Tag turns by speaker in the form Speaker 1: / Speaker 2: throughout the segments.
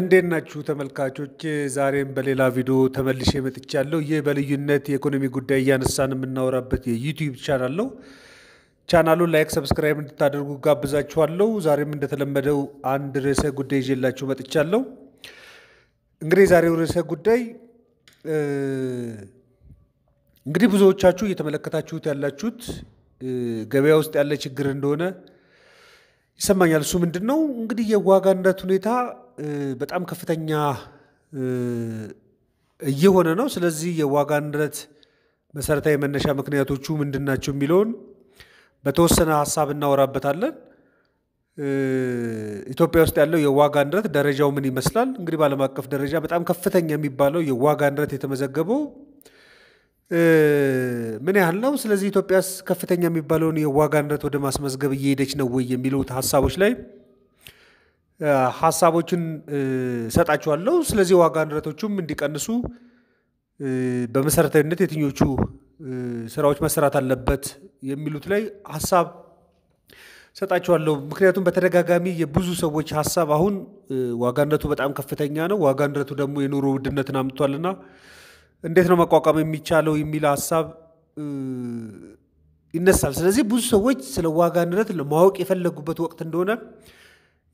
Speaker 1: እንዴት ናችሁ ተመልካቾች? ዛሬም በሌላ ቪዲዮ ተመልሼ መጥቻለሁ። ይህ በልዩነት የኢኮኖሚ ጉዳይ እያነሳን የምናወራበት የዩቲዩብ ቻናል ነው። ቻናሉን ላይክ፣ ሰብስክራይብ እንድታደርጉ ጋብዛችኋለሁ። ዛሬም እንደተለመደው አንድ ርዕሰ ጉዳይ ይዤላችሁ መጥቻለሁ። እንግዲህ የዛሬው ርዕሰ ጉዳይ እንግዲህ ብዙዎቻችሁ እየተመለከታችሁት ያላችሁት ገበያ ውስጥ ያለ ችግር እንደሆነ ይሰማኛል። እሱ ምንድን ነው እንግዲህ የዋጋ ንረት ሁኔታ በጣም ከፍተኛ እየሆነ ነው። ስለዚህ የዋጋ ንረት መሰረታዊ መነሻ ምክንያቶቹ ምንድን ናቸው የሚለውን በተወሰነ ሀሳብ እናወራበታለን። ኢትዮጵያ ውስጥ ያለው የዋጋ ንረት ደረጃው ምን ይመስላል? እንግዲህ በዓለም አቀፍ ደረጃ በጣም ከፍተኛ የሚባለው የዋጋ ንረት የተመዘገበው ምን ያህል ነው? ስለዚህ ኢትዮጵያስ ከፍተኛ የሚባለውን የዋጋ ንረት ወደ ማስመዝገብ እየሄደች ነው ወይ የሚሉት ሀሳቦች ላይ ሀሳቦችን ሰጣችኋለሁ። ስለዚህ ዋጋ ንረቶቹም እንዲቀንሱ በመሰረታዊነት የትኞቹ ስራዎች መሰራት አለበት የሚሉት ላይ ሀሳብ ሰጣችኋለሁ። ምክንያቱም በተደጋጋሚ የብዙ ሰዎች ሀሳብ አሁን ዋጋ ንረቱ በጣም ከፍተኛ ነው፣ ዋጋ ንረቱ ደግሞ የኑሮ ውድነትን አምጥቷልና እንዴት ነው መቋቋም የሚቻለው የሚል ሀሳብ ይነሳል። ስለዚህ ብዙ ሰዎች ስለ ዋጋ ንረት ለማወቅ የፈለጉበት ወቅት እንደሆነ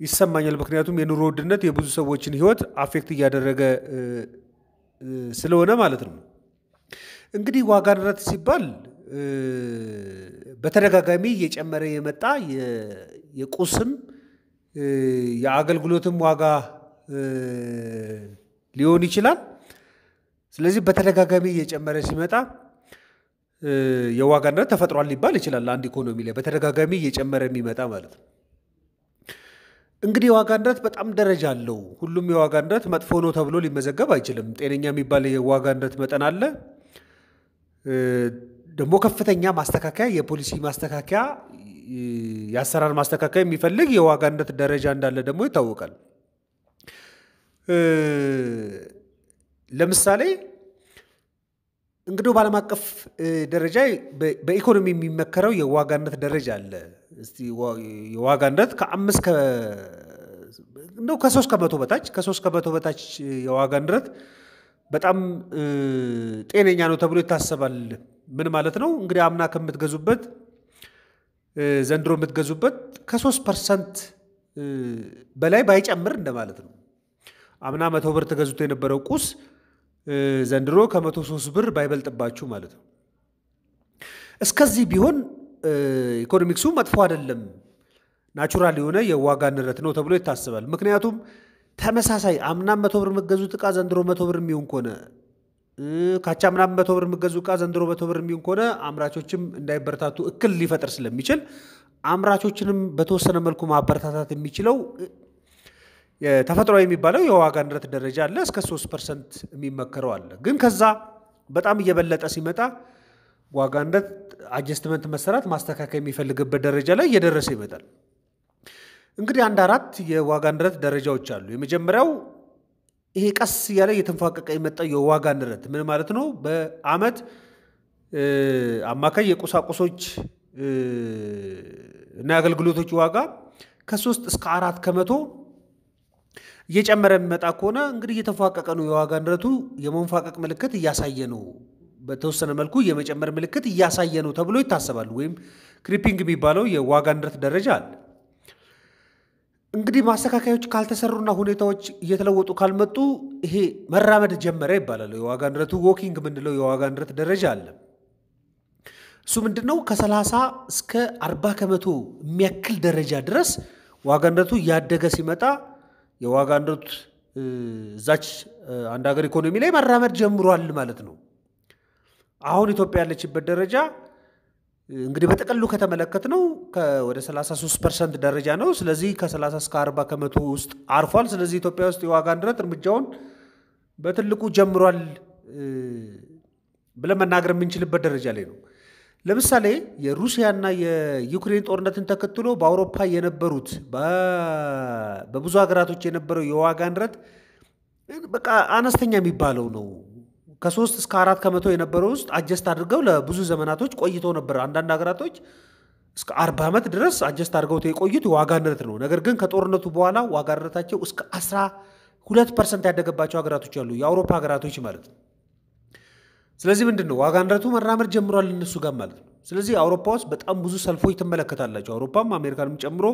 Speaker 1: ይሰማኛል። ምክንያቱም የኑሮ ውድነት የብዙ ሰዎችን ህይወት አፌክት እያደረገ ስለሆነ ማለት ነው። እንግዲህ ዋጋ ንረት ሲባል በተደጋጋሚ እየጨመረ የመጣ የቁስም የአገልግሎትም ዋጋ ሊሆን ይችላል። ስለዚህ በተደጋጋሚ እየጨመረ ሲመጣ የዋጋ ንረት ተፈጥሯል ሊባል ይችላል። አንድ ኢኮኖሚ ላይ በተደጋጋሚ እየጨመረ የሚመጣ ማለት ነው። እንግዲህ የዋጋ ንረት በጣም ደረጃ አለው። ሁሉም የዋጋ ንረት መጥፎ ነው ተብሎ ሊመዘገብ አይችልም። ጤነኛ የሚባል የዋጋ ንረት መጠን አለ። ደግሞ ከፍተኛ ማስተካከያ፣ የፖሊሲ ማስተካከያ፣ የአሰራር ማስተካከያ የሚፈልግ የዋጋ ንረት ደረጃ እንዳለ ደግሞ ይታወቃል። ለምሳሌ እንግዲህ በዓለም አቀፍ ደረጃ በኢኮኖሚ የሚመከረው የዋጋ ንረት ደረጃ አለ። እስቲ የዋጋ ንረት ከአምስት ከሶስት ከመቶ በታች ከሶስት ከመቶ በታች የዋጋ ንረት በጣም ጤነኛ ነው ተብሎ ይታሰባል። ምን ማለት ነው እንግዲህ አምና ከምትገዙበት ዘንድሮ የምትገዙበት ከሶስት ፐርሰንት በላይ ባይጨምር እንደማለት ነው። አምና መቶ ብር ተገዙት የነበረው ቁስ ዘንድሮ ከመቶ ሶስት ብር ባይበልጥባችሁ ማለት ነው። እስከዚህ ቢሆን ኢኮኖሚክሱ መጥፎ አይደለም፣ ናቹራል የሆነ የዋጋ ንረት ነው ተብሎ ይታሰባል። ምክንያቱም ተመሳሳይ አምናም መቶ ብር የምትገዙት ዕቃ ዘንድሮ መቶ ብር የሚሆን ከሆነ ካቻ ምናምን መቶ ብር የምትገዙ ዕቃ ዘንድሮ መቶ ብር የሚሆን ከሆነ አምራቾችም እንዳይበረታቱ እክል ሊፈጥር ስለሚችል አምራቾችንም በተወሰነ መልኩ ማበረታታት የሚችለው ተፈጥሯዊ የሚባለው የዋጋ ንረት ደረጃ አለ። እስከ 3 ፐርሰንት የሚመከረው አለ። ግን ከዛ በጣም እየበለጠ ሲመጣ ዋጋ ንረት አጀስትመንት መሰራት ማስተካከል የሚፈልግበት ደረጃ ላይ እየደረሰ ይመጣል። እንግዲህ አንድ አራት የዋጋ ንረት ደረጃዎች አሉ። የመጀመሪያው ይሄ ቀስ እያለ እየተንፏቀቀ የመጣው የዋጋ ንረት ምን ማለት ነው? በአመት አማካይ የቁሳቁሶች እና የአገልግሎቶች ዋጋ ከሶስት እስከ አራት ከመቶ እየጨመረ የሚመጣ ከሆነ እንግዲህ እየተንፏቀቀ ነው። የዋጋ ንረቱ የመንፋቀቅ ምልክት እያሳየ ነው በተወሰነ መልኩ የመጨመር ምልክት እያሳየ ነው ተብሎ ይታሰባል። ወይም ክሪፒንግ የሚባለው የዋጋ ንረት ደረጃ አለ። እንግዲህ ማስተካከያዎች ካልተሰሩና ሁኔታዎች እየተለወጡ ካልመጡ ይሄ መራመድ ጀመረ ይባላል። የዋጋ ንረቱ ዎኪንግ የምንለው የዋጋ ንረት ደረጃ አለ። እሱ ምንድን ነው? ከ30 እስከ 40 ከመቶ የሚያክል ደረጃ ድረስ ዋጋ ንረቱ እያደገ ሲመጣ የዋጋ ንረቱ እዛች አንድ ሀገር ኢኮኖሚ ላይ መራመድ ጀምሯል ማለት ነው። አሁን ኢትዮጵያ ያለችበት ደረጃ እንግዲህ በጥቅሉ ከተመለከት ነው ወደ 33 ፐርሰንት ደረጃ ነው። ስለዚህ ከ30 እስከ 40 ከመቶ ውስጥ አርፏል። ስለዚህ ኢትዮጵያ ውስጥ የዋጋ ንረት እርምጃውን በትልቁ ጀምሯል ብለን መናገር የምንችልበት ደረጃ ላይ ነው። ለምሳሌ የሩሲያና የዩክሬን ጦርነትን ተከትሎ በአውሮፓ የነበሩት በብዙ ሀገራቶች የነበረው የዋጋ ንረት በቃ አነስተኛ የሚባለው ነው። ከሶስት እስከ አራት ከመቶ የነበረ ውስጥ አጀስት አድርገው ለብዙ ዘመናቶች ቆይቶ ነበር። አንዳንድ ሀገራቶች እስከ አርባ ዓመት ድረስ አጀስት አድርገውት የቆዩት የዋጋ ንረት ነው። ነገር ግን ከጦርነቱ በኋላ ዋጋ ንረታቸው እስከ አስራ ሁለት ፐርሰንት ያደገባቸው ሀገራቶች አሉ፣ የአውሮፓ ሀገራቶች ማለት ነው። ስለዚህ ምንድን ነው ዋጋ ንረቱ መራመድ ጀምሯል እነሱ ጋር ማለት ነው። ስለዚህ አውሮፓ ውስጥ በጣም ብዙ ሰልፎች ትመለከታላቸው። አውሮፓም አሜሪካንም ጨምሮ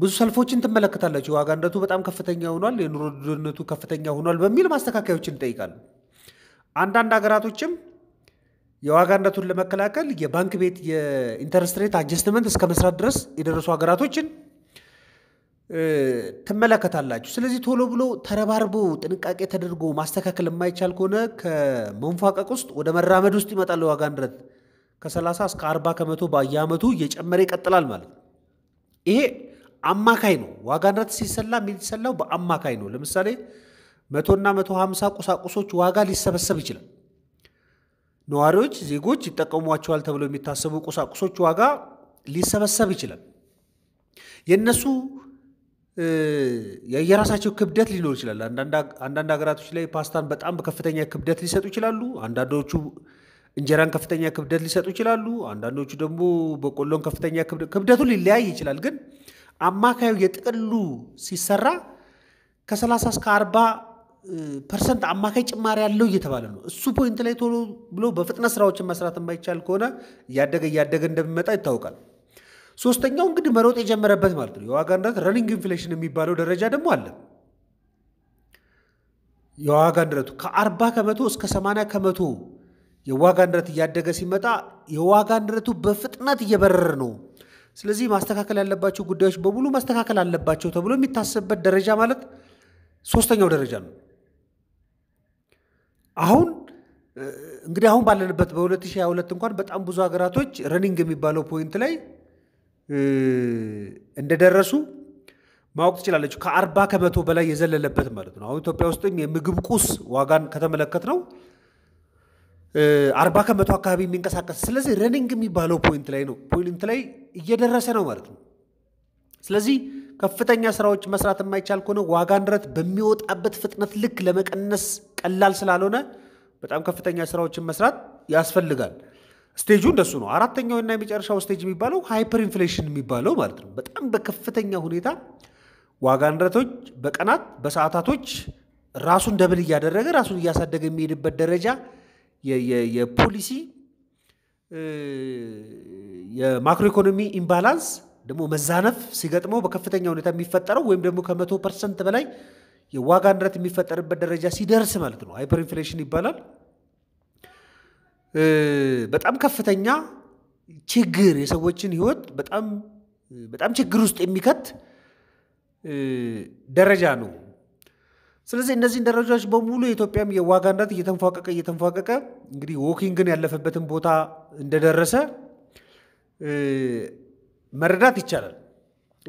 Speaker 1: ብዙ ሰልፎችን ትመለከታላችሁ። ዋጋ ንረቱ በጣም ከፍተኛ ሆኗል፣ የኑሮ ውድነቱ ከፍተኛ ሆኗል በሚል ማስተካከያዎችን ይጠይቃሉ። አንዳንድ ሀገራቶችም የዋጋ ንረቱን ለመከላከል የባንክ ቤት የኢንተረስት ሬት አጀስትመንት እስከ መስራት ድረስ የደረሱ ሀገራቶችን ትመለከታላችሁ። ስለዚህ ቶሎ ብሎ ተረባርቦ ጥንቃቄ ተደርጎ ማስተካከል የማይቻል ከሆነ ከመንፏቀቅ ውስጥ ወደ መራመድ ውስጥ ይመጣል። የዋጋ ንረት ከ30 እስከ 40 ከመቶ በየአመቱ እየጨመረ ይቀጥላል ማለት ነው። ይሄ አማካይ ነው። ዋጋ ንረት ሲሰላ የሚሰላው በአማካይ ነው። ለምሳሌ መቶና መቶ ሀምሳ ቁሳቁሶች ዋጋ ሊሰበሰብ ይችላል። ነዋሪዎች፣ ዜጎች ይጠቀሟቸዋል ተብለው የሚታሰቡ ቁሳቁሶች ዋጋ ሊሰበሰብ ይችላል። የእነሱ የራሳቸው ክብደት ሊኖር ይችላል። አንዳንድ ሀገራቶች ላይ ፓስታን በጣም በከፍተኛ ክብደት ሊሰጡ ይችላሉ። አንዳንዶቹ እንጀራን ከፍተኛ ክብደት ሊሰጡ ይችላሉ። አንዳንዶቹ ደግሞ በቆሎን ከፍተኛ ክብደቱ ሊለያይ ይችላል። ግን አማካዩ የጥቅሉ ሲሰራ ከ30 እስከ 40 ፐርሰንት አማካይ ጭማሪ ያለው እየተባለ ነው። እሱ ፖይንት ላይ ቶሎ ብሎ በፍጥነት ስራዎችን መስራት የማይቻል ከሆነ እያደገ እያደገ እንደሚመጣ ይታወቃል። ሶስተኛው እንግዲህ መሮጥ የጀመረበት ማለት ነው። የዋጋ ንረት ረኒንግ ኢንፍሌሽን የሚባለው ደረጃ ደግሞ አለ። የዋጋ ንረቱ ከ40 ከመቶ እስከ 80 ከመቶ የዋጋ ንረት እያደገ ሲመጣ የዋጋ ንረቱ በፍጥነት እየበረረ ነው። ስለዚህ ማስተካከል ያለባቸው ጉዳዮች በሙሉ ማስተካከል አለባቸው ተብሎ የሚታሰብበት ደረጃ ማለት ሶስተኛው ደረጃ ነው። አሁን እንግዲህ አሁን ባለንበት በ2022 እንኳን በጣም ብዙ ሀገራቶች ረኒንግ የሚባለው ፖይንት ላይ እንደደረሱ ማወቅ ትችላለች። ከአርባ ከመቶ በላይ የዘለለበት ማለት ነው። አሁን ኢትዮጵያ ውስጥም የምግብ ቁስ ዋጋን ከተመለከት ነው አርባ ከመቶ አካባቢ የሚንቀሳቀስ ስለዚህ ረኒንግ የሚባለው ፖይንት ላይ ነው ፖይንት ላይ እየደረሰ ነው ማለት ነው። ስለዚህ ከፍተኛ ስራዎች መስራት የማይቻል ከሆነ ዋጋ ንረት በሚወጣበት ፍጥነት ልክ ለመቀነስ ቀላል ስላልሆነ በጣም ከፍተኛ ስራዎችን መስራት ያስፈልጋል። ስቴጁ እንደሱ ነው። አራተኛውና የመጨረሻው ስቴጅ የሚባለው ሃይፐር ኢንፍሌሽን የሚባለው ማለት ነው። በጣም በከፍተኛ ሁኔታ ዋጋ ንረቶች በቀናት በሰዓታቶች ራሱን ደብል እያደረገ ራሱን እያሳደገ የሚሄድበት ደረጃ የፖሊሲ የማክሮ ኢኮኖሚ ኢምባላንስ ደግሞ መዛነፍ ሲገጥመው በከፍተኛ ሁኔታ የሚፈጠረው ወይም ደግሞ ከመቶ ፐርሰንት በላይ የዋጋ ንረት የሚፈጠርበት ደረጃ ሲደርስ ማለት ነው። ሃይፐር ኢንፍሌሽን ይባላል። በጣም ከፍተኛ ችግር የሰዎችን ህይወት በጣም በጣም ችግር ውስጥ የሚከት ደረጃ ነው ስለዚህ እነዚህን ደረጃዎች በሙሉ የኢትዮጵያም የዋጋ ንረት እየተንፏቀቀ እየተንፏቀቀ እንግዲህ ዎኪንግን ያለፈበትን ቦታ እንደደረሰ መረዳት ይቻላል።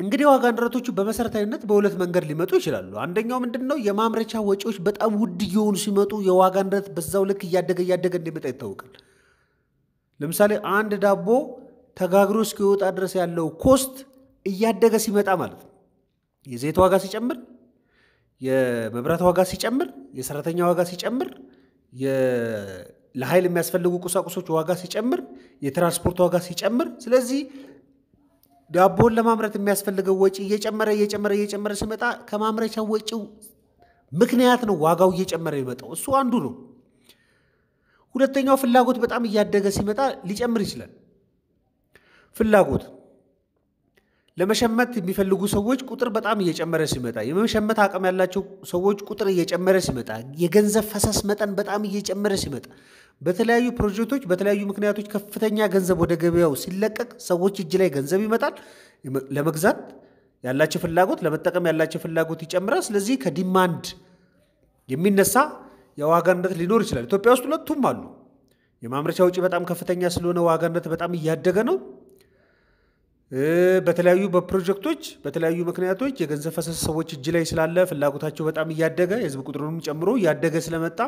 Speaker 1: እንግዲህ ዋጋ ንረቶቹ በመሰረታዊነት በሁለት መንገድ ሊመጡ ይችላሉ። አንደኛው ምንድን ነው? የማምረቻ ወጪዎች በጣም ውድ እየሆኑ ሲመጡ የዋጋ ንረት በዛው ልክ እያደገ እያደገ እንደሚመጣ ይታወቃል። ለምሳሌ አንድ ዳቦ ተጋግሮ እስኪወጣ ድረስ ያለው ኮስት እያደገ ሲመጣ ማለት ነው የዘይት ዋጋ ሲጨምር የመብራት ዋጋ ሲጨምር፣ የሰራተኛ ዋጋ ሲጨምር፣ ለኃይል የሚያስፈልጉ ቁሳቁሶች ዋጋ ሲጨምር፣ የትራንስፖርት ዋጋ ሲጨምር፣ ስለዚህ ዳቦን ለማምረት የሚያስፈልገው ወጪ እየጨመረ እየጨመረ እየጨመረ ሲመጣ ከማምረቻ ወጪው ምክንያት ነው ዋጋው እየጨመረ የሚመጣው እሱ አንዱ ነው። ሁለተኛው ፍላጎት በጣም እያደገ ሲመጣ ሊጨምር ይችላል ፍላጎት ለመሸመት የሚፈልጉ ሰዎች ቁጥር በጣም እየጨመረ ሲመጣ፣ የመሸመት አቅም ያላቸው ሰዎች ቁጥር እየጨመረ ሲመጣ፣ የገንዘብ ፈሰስ መጠን በጣም እየጨመረ ሲመጣ፣ በተለያዩ ፕሮጀክቶች በተለያዩ ምክንያቶች ከፍተኛ ገንዘብ ወደ ገበያው ሲለቀቅ ሰዎች እጅ ላይ ገንዘብ ይመጣል። ለመግዛት ያላቸው ፍላጎት፣ ለመጠቀም ያላቸው ፍላጎት ይጨምራል። ስለዚህ ከዲማንድ የሚነሳ የዋጋ ንረት ሊኖር ይችላል። ኢትዮጵያ ውስጥ ሁለቱም አሉ። የማምረቻ ውጪ በጣም ከፍተኛ ስለሆነ ዋጋ ንረት በጣም እያደገ ነው። በተለያዩ በፕሮጀክቶች በተለያዩ ምክንያቶች የገንዘብ ፈሰስ ሰዎች እጅ ላይ ስላለ ፍላጎታቸው በጣም እያደገ የህዝብ ቁጥሩንም ጨምሮ እያደገ ስለመጣ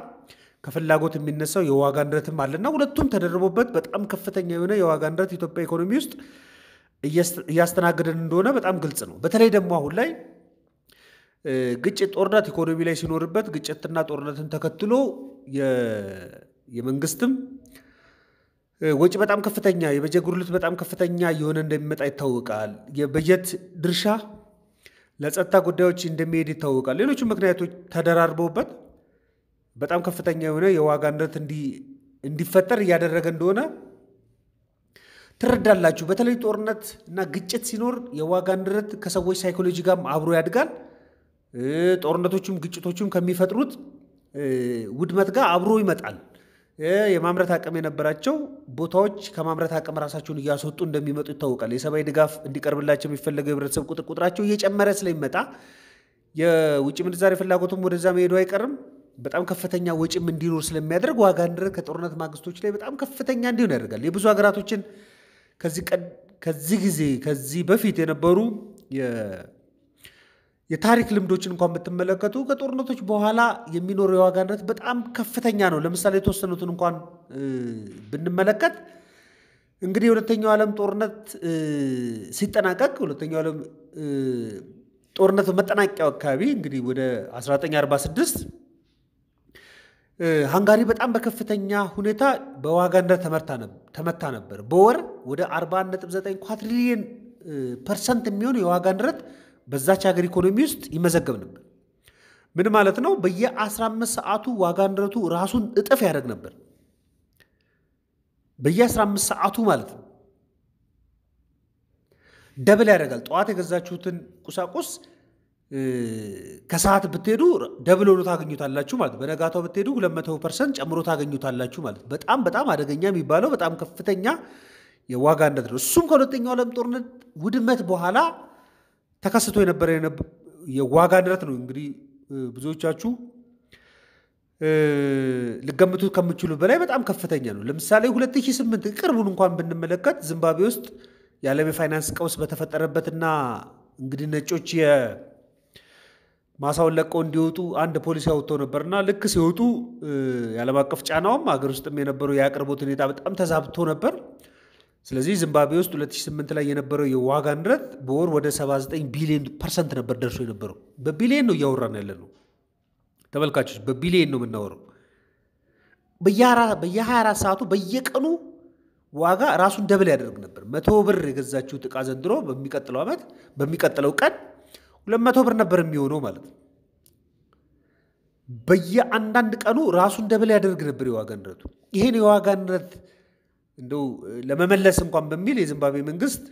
Speaker 1: ከፍላጎት የሚነሳው የዋጋ ንረትም አለና ሁለቱም ተደርቦበት በጣም ከፍተኛ የሆነ የዋጋ ንረት ኢትዮጵያ ኢኮኖሚ ውስጥ እያስተናገደን እንደሆነ በጣም ግልጽ ነው። በተለይ ደግሞ አሁን ላይ ግጭት፣ ጦርነት ኢኮኖሚ ላይ ሲኖርበት ግጭትና ጦርነትን ተከትሎ የመንግስትም ወጪ በጣም ከፍተኛ የበጀት ጉድለት በጣም ከፍተኛ እየሆነ እንደሚመጣ ይታወቃል። የበጀት ድርሻ ለጸጥታ ጉዳዮች እንደሚሄድ ይታወቃል። ሌሎቹ ምክንያቶች ተደራርበውበት በጣም ከፍተኛ የሆነ የዋጋ ንረት እንዲፈጠር እያደረገ እንደሆነ ትረዳላችሁ። በተለይ ጦርነት እና ግጭት ሲኖር የዋጋ ንረት ከሰዎች ሳይኮሎጂ ጋርም አብሮ ያድጋል። ጦርነቶቹም ግጭቶቹም ከሚፈጥሩት ውድመት ጋር አብሮ ይመጣል። የማምረት አቅም የነበራቸው ቦታዎች ከማምረት አቅም ራሳቸውን እያስወጡ እንደሚመጡ ይታወቃል። የሰብአዊ ድጋፍ እንዲቀርብላቸው የሚፈለገው የህብረተሰብ ቁጥር ቁጥራቸው እየጨመረ ስለሚመጣ የውጭ ምንዛሬ ፍላጎቱም ወደዛ መሄዱ አይቀርም። በጣም ከፍተኛ ወጪም እንዲኖር ስለሚያደርግ ዋጋ ንድር ከጦርነት ማግስቶች ላይ በጣም ከፍተኛ እንዲሆን ያደርጋል። የብዙ ሀገራቶችን ከዚህ ጊዜ ከዚህ በፊት የነበሩ የታሪክ ልምዶችን እንኳን ብትመለከቱ ከጦርነቶች በኋላ የሚኖረው የዋጋ ንረት በጣም ከፍተኛ ነው። ለምሳሌ የተወሰኑትን እንኳን ብንመለከት እንግዲህ የሁለተኛው ዓለም ጦርነት ሲጠናቀቅ ሁለተኛው ዓለም ጦርነት መጠናቀቂያው አካባቢ እንግዲህ ወደ 1946 ሃንጋሪ በጣም በከፍተኛ ሁኔታ በዋጋ ንረት ተመታ ነበር። በወር ወደ 49 ኳትሪሊየን ፐርሰንት የሚሆን የዋጋ ንረት በዛች ሀገር ኢኮኖሚ ውስጥ ይመዘገብ ነበር። ምን ማለት ነው? በየ15 ሰዓቱ ዋጋ ንረቱ ራሱን እጥፍ ያደርግ ነበር። በየ15 ሰዓቱ ማለት ነው። ደብል ያደርጋል። ጠዋት የገዛችሁትን ቁሳቁስ ከሰዓት ብትሄዱ ደብል ሆኖ ታገኙታላችሁ ማለት በነጋታው ብትሄዱ ሁለት ፐርሰንት ጨምሮ ታገኙታላችሁ ማለት በጣም በጣም አደገኛ የሚባለው በጣም ከፍተኛ የዋጋ ንረት ነው። እሱም ከሁለተኛው ዓለም ጦርነት ውድመት በኋላ ተከስቶ የነበረ የዋጋ ንረት ነው። እንግዲህ ብዙዎቻችሁ ልገምቱ ከምችሉ በላይ በጣም ከፍተኛ ነው። ለምሳሌ 2008 ቅርቡን እንኳን ብንመለከት ዚምባብዌ ውስጥ የዓለም የፋይናንስ ቀውስ በተፈጠረበትና እንግዲህ ነጮች ማሳውን ለቀው እንዲወጡ አንድ ፖሊሲ አውጥቶ ነበርና ልክ ሲወጡ የዓለም አቀፍ ጫናውም ሀገር ውስጥም የነበረው የአቅርቦት ሁኔታ በጣም ተዛብቶ ነበር። ስለዚህ ዚምባብዌ ውስጥ 2008 ላይ የነበረው የዋጋ ንረት በወር ወደ 79 ቢሊዮን ፐርሰንት ነበር ደርሶ የነበረው። በቢሊዮን ነው እያወራን ያለ ነው ተመልካቾች፣ በቢሊዮን ነው የምናወረው። በየ24 ሰዓቱ በየቀኑ ዋጋ ራሱን ደብል ያደርግ ነበር። መቶ ብር የገዛችው ዕቃ ዘንድሮ በሚቀጥለው ዓመት በሚቀጥለው ቀን ሁለት መቶ ብር ነበር የሚሆነው ማለት ነው። በየአንዳንድ ቀኑ ራሱን ደብል ያደርግ ነበር የዋጋ ንረቱ። ይህን የዋጋ ንረት እንደው ለመመለስ እንኳን በሚል የዚምባብዌ መንግስት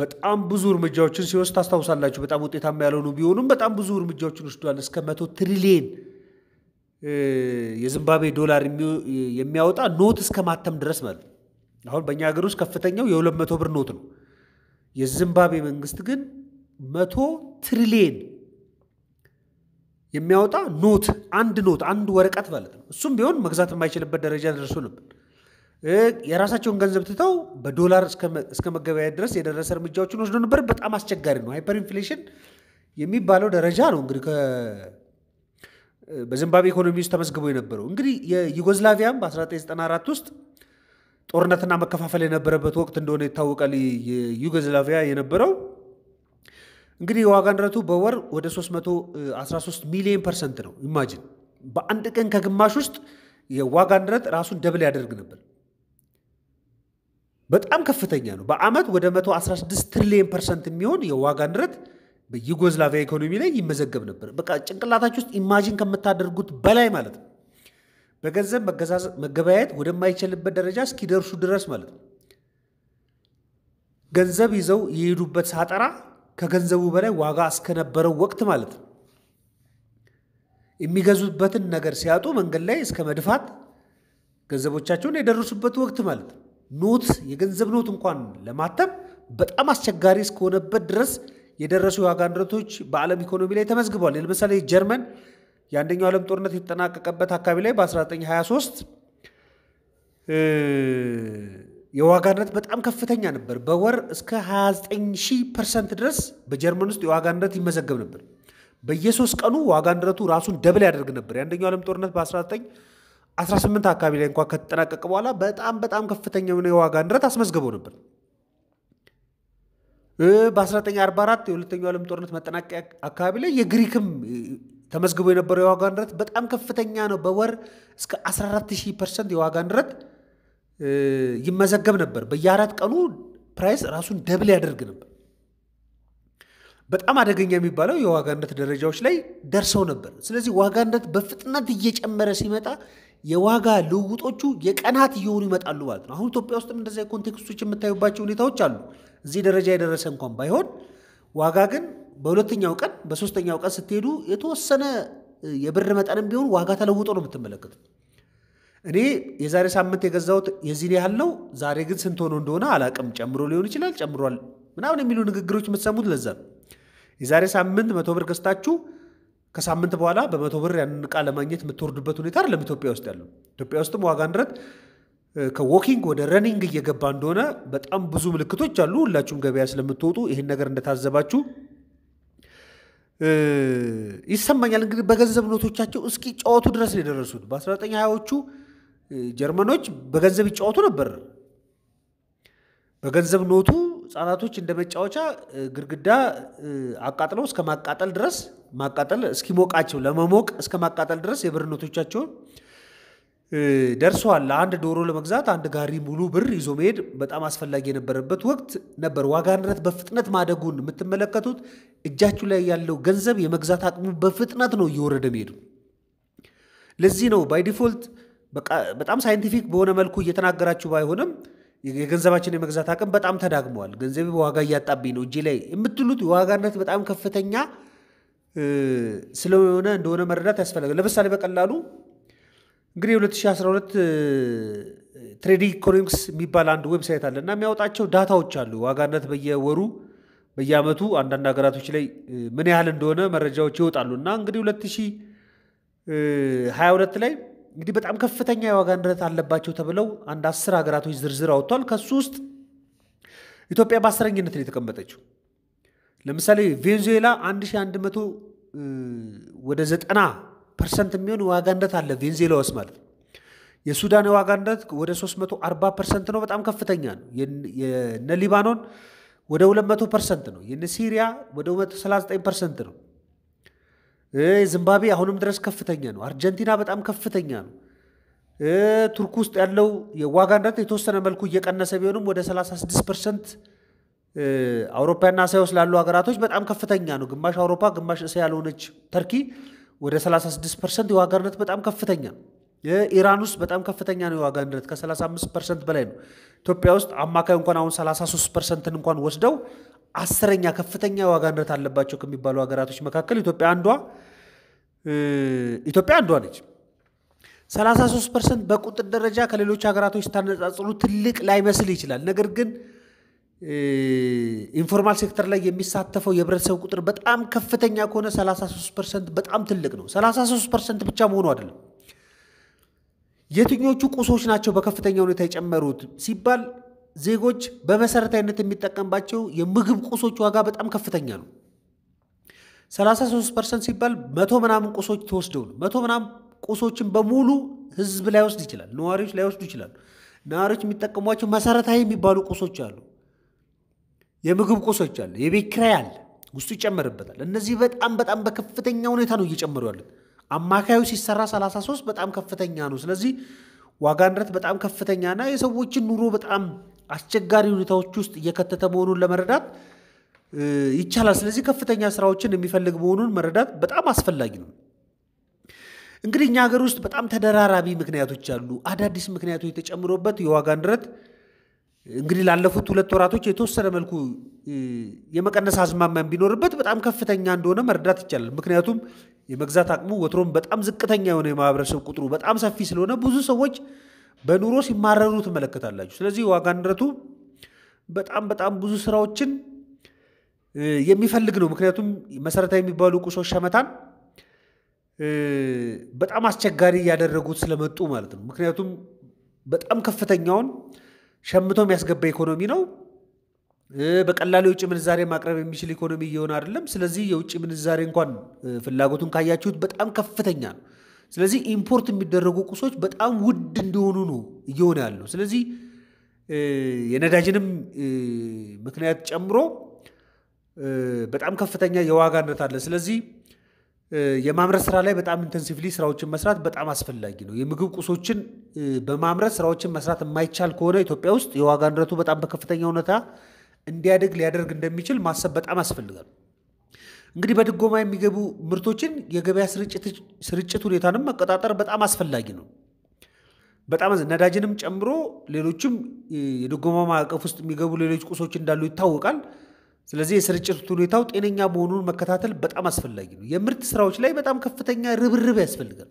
Speaker 1: በጣም ብዙ እርምጃዎችን ሲወስድ ታስታውሳላችሁ። በጣም ውጤታማ ያልሆኑ ቢሆኑም በጣም ብዙ እርምጃዎችን ወስዷል። እስከ መቶ ትሪሊየን የዚምባብዌ ዶላር የሚያወጣ ኖት እስከ ማተም ድረስ ማለት ነው። አሁን በእኛ ሀገር ውስጥ ከፍተኛው የሁለት መቶ ብር ኖት ነው። የዚምባብዌ መንግስት ግን መቶ ትሪሊየን የሚያወጣ ኖት አንድ ኖት አንድ ወረቀት ማለት ነው። እሱም ቢሆን መግዛት የማይችልበት ደረጃ ደርሶ ነበር። የራሳቸውን ገንዘብ ትተው በዶላር እስከ መገበያ ድረስ የደረሰ እርምጃዎችን ወስዶ ነበር። በጣም አስቸጋሪ ነው። ሃይፐር ኢንፍሌሽን የሚባለው ደረጃ ነው እንግዲህ በዚምባብዌ ኢኮኖሚ ውስጥ ተመዝግቦ የነበረው እንግዲህ የዩጎዝላቪያም በ1994 ውስጥ ጦርነትና መከፋፈል የነበረበት ወቅት እንደሆነ ይታወቃል። ዩጎዝላቪያ የነበረው እንግዲህ የዋጋ ንረቱ በወር ወደ 313 ሚሊዮን ፐርሰንት ነው። ኢማጂን በአንድ ቀን ከግማሽ ውስጥ የዋጋ ንረት ራሱን ደብል ያደርግ ነበር። በጣም ከፍተኛ ነው። በአመት ወደ 116 ትሪሊየን ፐርሰንት የሚሆን የዋጋ ንረት በዩጎዝላቪያ ኢኮኖሚ ላይ ይመዘገብ ነበር። በቃ ጭንቅላታችሁ ውስጥ ኢማጂን ከምታደርጉት በላይ ማለት ነው። በገንዘብ መገበያየት ወደማይችልበት ደረጃ እስኪደርሱ ድረስ ማለት ነው። ገንዘብ ይዘው የሄዱበት ሳጠራ ከገንዘቡ በላይ ዋጋ እስከነበረው ወቅት ማለት ነው። የሚገዙበትን ነገር ሲያጡ መንገድ ላይ እስከ መድፋት ገንዘቦቻቸውን የደረሱበት ወቅት ማለት ነው። ኖት የገንዘብ ኖት እንኳን ለማተም በጣም አስቸጋሪ እስከሆነበት ድረስ የደረሱ የዋጋ ንረቶች በዓለም ኢኮኖሚ ላይ ተመዝግቧል። ለምሳሌ ጀርመን የአንደኛው ዓለም ጦርነት የተጠናቀቀበት አካባቢ ላይ በ1923 የዋጋ ንረት በጣም ከፍተኛ ነበር። በወር እስከ 290 ፐርሰንት ድረስ በጀርመን ውስጥ የዋጋ ንረት ይመዘገብ ነበር። በየሶስት ቀኑ ዋጋ ንረቱ ራሱን ደብል ያደርግ ነበር። የአንደኛው ዓለም ጦርነት በ19 18 አካባቢ ላይ እንኳን ከተጠናቀቀ በኋላ በጣም በጣም ከፍተኛ የሆነ የዋጋ ንረት አስመዝግቦ ነበር። በ1944 የሁለተኛው ዓለም ጦርነት መጠናቀቂያ አካባቢ ላይ የግሪክም ተመዝግቦ የነበረው የዋጋ ንረት በጣም ከፍተኛ ነው። በወር እስከ 140 ፐርሰንት የዋጋ ንረት ይመዘገብ ነበር። በየአራት ቀኑ ፕራይስ ራሱን ደብል ያደርግ ነበር። በጣም አደገኛ የሚባለው የዋጋ ንረት ደረጃዎች ላይ ደርሰው ነበር። ስለዚህ ዋጋ ንረት በፍጥነት እየጨመረ ሲመጣ የዋጋ ልውውጦቹ የቀናት እየሆኑ ይመጣሉ ማለት ነው። አሁን ኢትዮጵያ ውስጥም እንደዚ ኮንቴክስቶች የምታዩባቸው ሁኔታዎች አሉ። እዚህ ደረጃ የደረሰ እንኳን ባይሆን ዋጋ ግን በሁለተኛው ቀን በሶስተኛው ቀን ስትሄዱ የተወሰነ የብር መጠንም ቢሆን ዋጋ ተለውጦ ነው የምትመለከቱት። እኔ የዛሬ ሳምንት የገዛሁት የዚህ ያህል ነው፣ ዛሬ ግን ስንት ሆኖ እንደሆነ አላቅም፣ ጨምሮ ሊሆን ይችላል፣ ጨምሯል ምናምን የሚሉ ንግግሮች የምትሰሙት ለዛ ነው። የዛሬ ሳምንት መቶ ብር ገዝታችሁ ከሳምንት በኋላ በመቶ ብር ያንን ዕቃ ለማግኘት የምትወርዱበት ሁኔታ አይደለም ኢትዮጵያ ውስጥ ያለው። ኢትዮጵያ ውስጥም ዋጋ ንረት ከዎኪንግ ወደ ረኒንግ እየገባ እንደሆነ በጣም ብዙ ምልክቶች አሉ። ሁላችሁም ገበያ ስለምትወጡ ይህን ነገር እንደታዘባችሁ ይሰማኛል። እንግዲህ በገንዘብ ኖቶቻቸው እስኪ ጨዋቱ ድረስ ነው የደረሱት። በ1920ዎቹ ጀርመኖች በገንዘብ ይጫወቱ ነበር። በገንዘብ ኖቱ ህጻናቶች እንደ መጫወቻ ግድግዳ አቃጥለው እስከ ማቃጠል ድረስ ማቃጠል እስኪሞቃቸው ለመሞቅ እስከ ማቃጠል ድረስ የብርነቶቻቸውን ደርሰዋል። አንድ ዶሮ ለመግዛት አንድ ጋሪ ሙሉ ብር ይዞ መሄድ በጣም አስፈላጊ የነበረበት ወቅት ነበር። ዋጋ ንረት በፍጥነት ማደጉን የምትመለከቱት እጃችሁ ላይ ያለው ገንዘብ የመግዛት አቅሙ በፍጥነት ነው እየወረደ መሄዱ። ለዚህ ነው ባይ ዲፎልት በጣም ሳይንቲፊክ በሆነ መልኩ እየተናገራችሁ ባይሆንም የገንዘባችን የመግዛት አቅም በጣም ተዳግመዋል። ገንዘብ በዋጋ እያጣብኝ ነው እጅ ላይ የምትሉት የዋጋነት በጣም ከፍተኛ ስለሆነ እንደሆነ መረዳት ያስፈልጋል። ለምሳሌ በቀላሉ እንግዲህ 2012 ትሬዲንግ ኢኮኖሚክስ የሚባል አንድ ዌብሳይት አለ እና የሚያወጣቸው ዳታዎች አሉ። ዋጋነት በየወሩ በየአመቱ አንዳንድ ሀገራቶች ላይ ምን ያህል እንደሆነ መረጃዎች ይወጣሉ እና እንግዲህ 2022 ላይ እንግዲህ በጣም ከፍተኛ የዋጋ ንረት አለባቸው ተብለው አንድ አስር ሀገራቶች ዝርዝር አውጥቷል። ከሱ ውስጥ ኢትዮጵያ በአስረኝነት ነው የተቀመጠችው። ለምሳሌ ቬንዙዌላ 1100 ወደ 90 ፐርሰንት የሚሆን የዋጋ ንረት አለ ቬንዙዌላ ውስጥ ማለት ነው። የሱዳን የዋጋ ንረት ወደ 340 ፐርሰንት ነው፣ በጣም ከፍተኛ ነው። የነ ሊባኖን ወደ 200 ፐርሰንት ነው። የነ ሲሪያ ወደ 39 ፐርሰንት ነው። ዚምባብዌ አሁንም ድረስ ከፍተኛ ነው። አርጀንቲና በጣም ከፍተኛ ነው። ቱርክ ውስጥ ያለው የዋጋ ንረት የተወሰነ መልኩ እየቀነሰ ቢሆንም ወደ 36 ፐርሰንት አውሮፓና እስያ ውስጥ ላሉ ሀገራቶች በጣም ከፍተኛ ነው። ግማሽ አውሮፓ ግማሽ እስያ ያልሆነች ተርኪ ወደ 36 ፐርሰንት የዋጋ ንረት በጣም ከፍተኛ ነው። ኢራን ውስጥ በጣም ከፍተኛ ነው የዋጋ ንረት ከ35 ፐርሰንት በላይ ነው። ኢትዮጵያ ውስጥ አማካይ እንኳን አሁን 33 ፐርሰንትን እንኳን ወስደው አስረኛ ከፍተኛ ዋጋ ንረት አለባቸው ከሚባሉ ሀገራቶች መካከል ኢትዮጵያ አንዷ ኢትዮጵያ አንዷ ነች። 33 ፐርሰንት በቁጥር ደረጃ ከሌሎች ሀገራቶች ስታነጻጽሩ ትልቅ ላይመስል ይችላል። ነገር ግን ኢንፎርማል ሴክተር ላይ የሚሳተፈው የህብረተሰብ ቁጥር በጣም ከፍተኛ ከሆነ 33 ፐርሰንት በጣም ትልቅ ነው። 33 ፐርሰንት ብቻ መሆኑ አይደለም። የትኞቹ ቁሶች ናቸው በከፍተኛ ሁኔታ የጨመሩት ሲባል ዜጎች በመሰረታዊነት የሚጠቀምባቸው የምግብ ቁሶች ዋጋ በጣም ከፍተኛ ነው። 33 ፐርሰንት ሲባል መቶ ምናምን ቁሶች ተወስደው ነው። መቶ ምናምን ቁሶችን በሙሉ ህዝብ ላይወስድ ይችላል፣ ነዋሪዎች ላይወስዱ ይችላሉ። ነዋሪዎች የሚጠቀሟቸው መሰረታዊ የሚባሉ ቁሶች አሉ። የምግብ ቁሶች አሉ፣ የቤት ኪራይ አለ፣ ውስጡ ይጨመርበታል። እነዚህ በጣም በጣም በከፍተኛ ሁኔታ ነው እየጨመሩ ያሉት። አማካዩ ሲሰራ 33 በጣም ከፍተኛ ነው። ስለዚህ ዋጋ ንረት በጣም ከፍተኛና የሰዎችን ኑሮ በጣም አስቸጋሪ ሁኔታዎች ውስጥ እየከተተ መሆኑን ለመረዳት ይቻላል። ስለዚህ ከፍተኛ ስራዎችን የሚፈልግ መሆኑን መረዳት በጣም አስፈላጊ ነው። እንግዲህ እኛ ሀገር ውስጥ በጣም ተደራራቢ ምክንያቶች አሉ። አዳዲስ ምክንያቶች የተጨምሮበት የዋጋ ንረት እንግዲህ ላለፉት ሁለት ወራቶች የተወሰነ መልኩ የመቀነስ አዝማሚያን ቢኖርበት በጣም ከፍተኛ እንደሆነ መረዳት ይቻላል። ምክንያቱም የመግዛት አቅሙ ወትሮም በጣም ዝቅተኛ የሆነ የማህበረሰብ ቁጥሩ በጣም ሰፊ ስለሆነ ብዙ ሰዎች በኑሮ ሲማረሩ ትመለከታላችሁ። ስለዚህ ዋጋ ንረቱ በጣም በጣም ብዙ ስራዎችን የሚፈልግ ነው። ምክንያቱም መሰረታዊ የሚባሉ ቁሶች ሸመታን በጣም አስቸጋሪ እያደረጉት ስለመጡ ማለት ነው። ምክንያቱም በጣም ከፍተኛውን ሸምቶ የሚያስገባ ኢኮኖሚ ነው። በቀላሉ የውጭ ምንዛሬ ማቅረብ የሚችል ኢኮኖሚ እየሆነ አይደለም። ስለዚህ የውጭ ምንዛሬ እንኳን ፍላጎቱን ካያችሁት በጣም ከፍተኛ ነው። ስለዚህ ኢምፖርት የሚደረጉ ቁሶች በጣም ውድ እንደሆኑ ነው እየሆነ ያለው። ስለዚህ የነዳጅንም ምክንያት ጨምሮ በጣም ከፍተኛ የዋጋነት አለ። ስለዚህ የማምረት ስራ ላይ በጣም ኢንተንሲቭሊ ስራዎችን መስራት በጣም አስፈላጊ ነው። የምግብ ቁሶችን በማምረት ስራዎችን መስራት የማይቻል ከሆነ ኢትዮጵያ ውስጥ የዋጋ ንረቱ በጣም በከፍተኛ ሁኔታ እንዲያድግ ሊያደርግ እንደሚችል ማሰብ በጣም ያስፈልጋል። እንግዲህ በድጎማ የሚገቡ ምርቶችን የገበያ ስርጭት ሁኔታንም መቆጣጠር በጣም አስፈላጊ ነው። በጣም ነዳጅንም ጨምሮ ሌሎችም የድጎማ ማዕቀፍ ውስጥ የሚገቡ ሌሎች ቁሶች እንዳሉ ይታወቃል። ስለዚህ የስርጭት ሁኔታው ጤነኛ መሆኑን መከታተል በጣም አስፈላጊ ነው። የምርት ስራዎች ላይ በጣም ከፍተኛ ርብርብ ያስፈልጋል።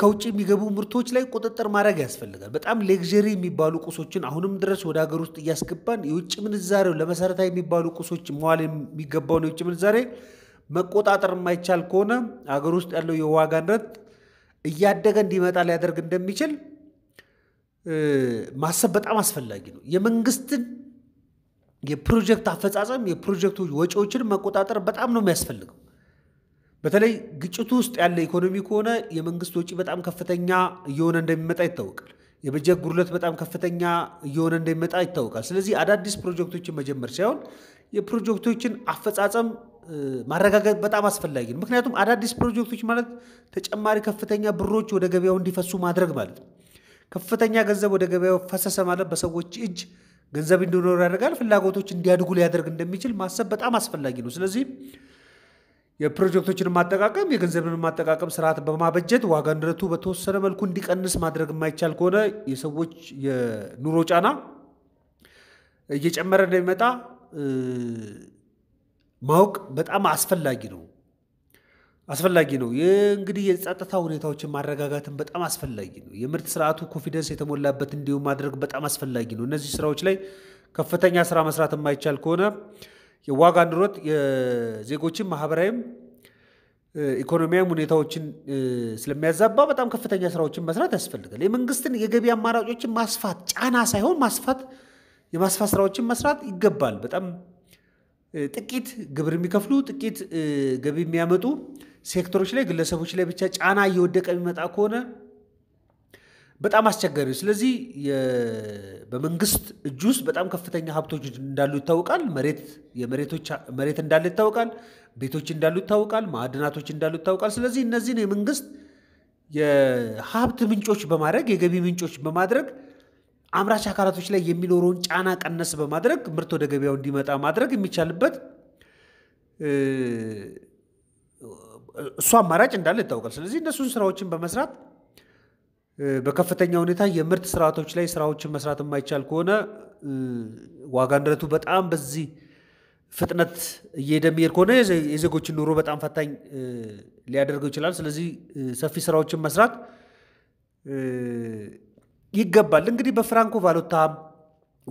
Speaker 1: ከውጭ የሚገቡ ምርቶች ላይ ቁጥጥር ማድረግ ያስፈልጋል። በጣም ሌግዠሪ የሚባሉ ቁሶችን አሁንም ድረስ ወደ ሀገር ውስጥ እያስገባን የውጭ ምንዛሬው ለመሰረታዊ የሚባሉ ቁሶች መዋል የሚገባውን የውጭ ምንዛሬ መቆጣጠር የማይቻል ከሆነ ሀገር ውስጥ ያለው የዋጋ ንረት እያደገ እንዲመጣ ሊያደርግ እንደሚችል ማሰብ በጣም አስፈላጊ ነው። የመንግስትን የፕሮጀክት አፈጻጸም የፕሮጀክቶች ወጪዎችን መቆጣጠር በጣም ነው የሚያስፈልገው። በተለይ ግጭቱ ውስጥ ያለ ኢኮኖሚ ከሆነ የመንግስት ወጪ በጣም ከፍተኛ እየሆነ እንደሚመጣ ይታወቃል። የበጀት ጉድለት በጣም ከፍተኛ እየሆነ እንደሚመጣ ይታወቃል። ስለዚህ አዳዲስ ፕሮጀክቶችን መጀመር ሳይሆን የፕሮጀክቶችን አፈጻጸም ማረጋገጥ በጣም አስፈላጊ ነው። ምክንያቱም አዳዲስ ፕሮጀክቶች ማለት ተጨማሪ ከፍተኛ ብሮች ወደ ገበያው እንዲፈሱ ማድረግ ማለት ነው። ከፍተኛ ገንዘብ ወደ ገበያው ፈሰሰ ማለት በሰዎች እጅ ገንዘብ እንዲኖር ያደርጋል፣ ፍላጎቶች እንዲያድጉ ሊያደርግ እንደሚችል ማሰብ በጣም አስፈላጊ ነው። ስለዚህ የፕሮጀክቶችን ማጠቃቀም የገንዘብን ማጠቃቀም ስርዓት በማበጀት ዋጋ ንረቱ በተወሰነ መልኩ እንዲቀንስ ማድረግ የማይቻል ከሆነ የሰዎች የኑሮ ጫና እየጨመረ እንደሚመጣ ማወቅ በጣም አስፈላጊ ነው አስፈላጊ ነው። እንግዲህ የጸጥታ ሁኔታዎችን ማረጋጋትን በጣም አስፈላጊ ነው። የምርት ስርዓቱ ኮንፊደንስ የተሞላበት እንዲሁም ማድረግ በጣም አስፈላጊ ነው። እነዚህ ስራዎች ላይ ከፍተኛ ስራ መስራት የማይቻል ከሆነ የዋጋ ንድሮት የዜጎችን ማህበራዊም ኢኮኖሚያዊ ሁኔታዎችን ስለሚያዛባ በጣም ከፍተኛ ስራዎችን መስራት ያስፈልጋል። የመንግስትን የገቢ አማራጮችን ማስፋት ጫና ሳይሆን ማስፋት የማስፋት ስራዎችን መስራት ይገባል። በጣም ጥቂት ግብር የሚከፍሉ ጥቂት ገቢ የሚያመጡ ሴክተሮች ላይ ግለሰቦች ላይ ብቻ ጫና እየወደቀ የሚመጣ ከሆነ በጣም አስቸጋሪ ነው። ስለዚህ በመንግስት እጅ ውስጥ በጣም ከፍተኛ ሀብቶች እንዳሉ ይታወቃል። መሬት እንዳለ ይታወቃል። ቤቶች እንዳሉ ይታወቃል። ማዕድናቶች እንዳሉ ይታወቃል። ስለዚህ እነዚህን የመንግስት የሀብት ምንጮች በማድረግ የገቢ ምንጮች በማድረግ አምራች አካላቶች ላይ የሚኖረውን ጫና ቀነስ በማድረግ ምርት ወደ ገበያው እንዲመጣ ማድረግ የሚቻልበት እሱ አማራጭ እንዳለ ይታወቃል። ስለዚህ እነሱን ስራዎችን በመስራት በከፍተኛ ሁኔታ የምርት ስርዓቶች ላይ ስራዎችን መስራት የማይቻል ከሆነ ዋጋ ንረቱ በጣም በዚህ ፍጥነት እየሄደ የሚሄድ ከሆነ የዜጎችን ኑሮ በጣም ፈታኝ ሊያደርገው ይችላል። ስለዚህ ሰፊ ስራዎችን መስራት ይገባል። እንግዲህ በፍራንኮ ቫሎታም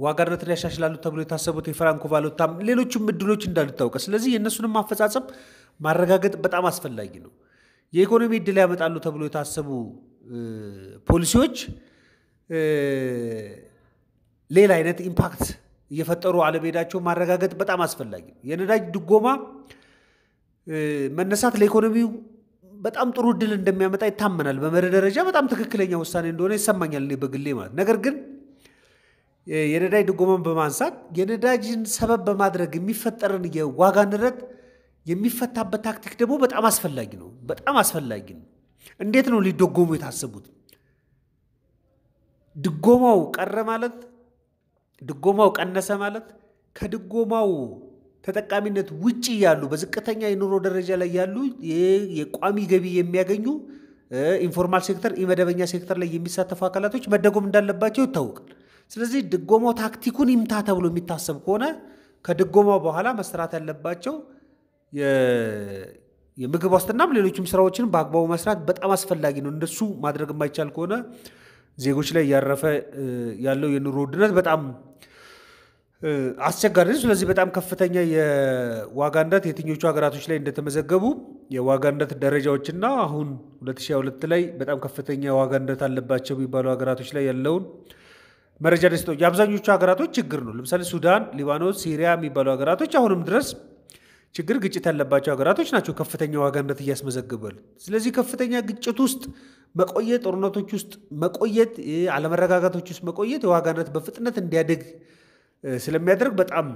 Speaker 1: ዋጋ ንረትን ያሻሽላሉ ተብሎ የታሰቡት የፍራንኮ ቫሎታም ሌሎችም እድሎች እንዳሉ ስለዚህ የእነሱንም ማፈጻጸም ማረጋገጥ በጣም አስፈላጊ ነው። የኢኮኖሚ እድል ያመጣሉ ተብሎ የታሰቡ ፖሊሲዎች ሌላ አይነት ኢምፓክት እየፈጠሩ አለመሄዳቸው ማረጋገጥ በጣም አስፈላጊ ነው። የነዳጅ ድጎማ መነሳት ለኢኮኖሚው በጣም ጥሩ እድል እንደሚያመጣ ይታመናል። በመርህ ደረጃ በጣም ትክክለኛ ውሳኔ እንደሆነ ይሰማኛል እኔ በግሌ ማለት። ነገር ግን የነዳጅ ድጎማን በማንሳት የነዳጅን ሰበብ በማድረግ የሚፈጠርን የዋጋ ንረት የሚፈታበት ታክቲክ ደግሞ በጣም አስፈላጊ ነው። በጣም አስፈላጊ ነው። እንዴት ነው ሊደጎሙ የታሰቡት? ድጎማው ቀረ ማለት ድጎማው ቀነሰ ማለት ከድጎማው ተጠቃሚነት ውጭ ያሉ በዝቅተኛ የኑሮ ደረጃ ላይ ያሉ የቋሚ ገቢ የሚያገኙ ኢንፎርማል ሴክተር፣ ኢመደበኛ ሴክተር ላይ የሚሳተፉ አካላቶች መደጎም እንዳለባቸው ይታወቃል። ስለዚህ ድጎማው ታክቲኩን ይምታ ተብሎ የሚታሰብ ከሆነ ከድጎማው በኋላ መስራት ያለባቸው የምግብ ዋስትናም ሌሎችም ስራዎችን በአግባቡ መስራት በጣም አስፈላጊ ነው። እንደሱ ማድረግ የማይቻል ከሆነ ዜጎች ላይ እያረፈ ያለው የኑሮ ውድነት በጣም አስቸጋሪ ነው። ስለዚህ በጣም ከፍተኛ የዋጋ ንረት የትኞቹ ሀገራቶች ላይ እንደተመዘገቡ የዋጋ ንረት ደረጃዎችና አሁን 2022 ላይ በጣም ከፍተኛ የዋጋ ንረት አለባቸው የሚባሉ ሀገራቶች ላይ ያለውን መረጃ ደስጠው የአብዛኞቹ ሀገራቶች ችግር ነው። ለምሳሌ ሱዳን፣ ሊባኖስ፣ ሲሪያ የሚባሉ ሀገራቶች አሁንም ድረስ ችግር ግጭት ያለባቸው ሀገራቶች ናቸው ከፍተኛ ዋጋ ንረት እያስመዘግበል። ስለዚህ ከፍተኛ ግጭት ውስጥ መቆየት፣ ጦርነቶች ውስጥ መቆየት፣ አለመረጋጋቶች ውስጥ መቆየት የዋጋ ንረት በፍጥነት እንዲያድግ ስለሚያደርግ በጣም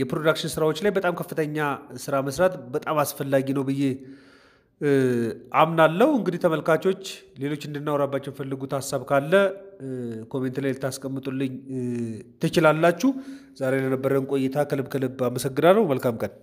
Speaker 1: የፕሮዳክሽን ስራዎች ላይ በጣም ከፍተኛ ስራ መስራት በጣም አስፈላጊ ነው ብዬ አምናለው። እንግዲህ ተመልካቾች ሌሎች እንድናወራባቸው ፈልጉት ሀሳብ ካለ ኮሜንት ላይ ልታስቀምጡልኝ ትችላላችሁ። ዛሬ ለነበረን ቆይታ ከልብ ከልብ አመሰግናለሁ። መልካም ቀን